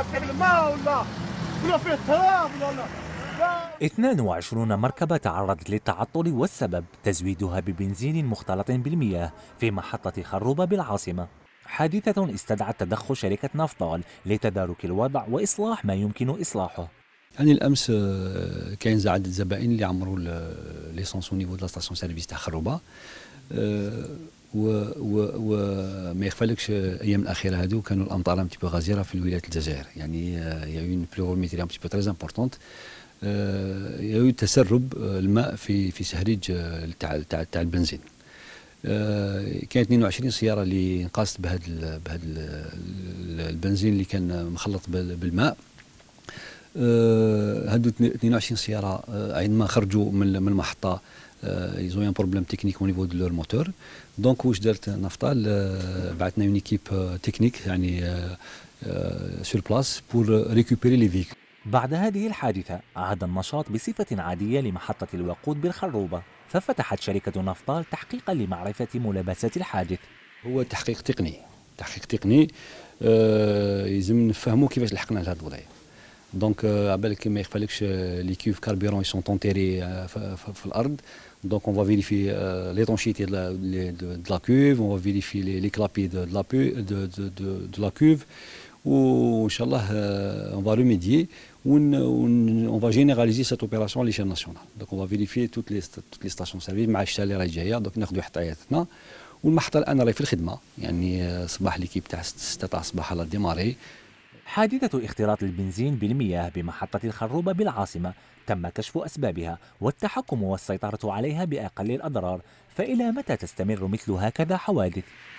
الماء ولا ولا فيه تراب ولا 22 مركبة تعرضت للتعطل والسبب تزويدها ببنزين مختلط بالمياه في محطة خروبة بالعاصمة حادثة استدعت تدخل شركة نافطال لتدارك الوضع وإصلاح ما يمكن إصلاحه يعني الامس آه، كاين عدد الزبائن اللي عمروا ليسونس او نيفو دو لا ستاسيون سيرفيس تاع خروبه آه، ما يخفالكش الايام الاخيره هذو كانوا الامطار ام تيبو غزيره في الولايات الجزائر يعني يا اون بلوروميتري ام تيبو تريز امبورطونت يا تسرب آه، الماء في في سهريج تاع تاع تاع البنزين كانت 22 سياره اللي انقاست بهذا بهذا البنزين اللي كان مخلط بالماء آه، هادو 22 سياره آه، عندما خرجوا من المحطه آه، ils ont بروبليم تكنيك اونيفو دو لور موتور دونك واش دارت نفطال بعثنا اون ايكيب تكنيك يعني سور بلاس بور ريكوبيري لي فيك بعد هذه الحادثة عاد النشاط بصفة عادية لمحطة الوقود بالخروبة ففتحت شركة نفطال تحقيقا لمعرفة ملابسات الحادث هو تحقيق تقني تحقيق تقني يلزم نفهموا كيفاش لحقنا لهذا الوضعية Donc, à دونك il fallait que les cuves carburant ils sont enterrés euh, dans الارض Donc on va vérifier euh, l'étanchéité de, de, de, la cuve, on va vérifier les, les clapets de, de la, de, la cuve. Ou, Inch'Allah, euh, on va remédier, ou on va généraliser cette opération à l'échelle nationale. Donc on va vérifier toutes les, toutes les stations-service, مع الشتاء donc راهي جايه دونك ناخذوا حتاياتنا والمحطه الان راهي في الخدمه يعني صباح ليكيب تاع 6 تاع الصباح على ديماري حادثة اختلاط البنزين بالمياه بمحطة الخروبة بالعاصمة تم كشف أسبابها والتحكم والسيطرة عليها بأقل الأضرار فإلى متى تستمر مثل هكذا حوادث؟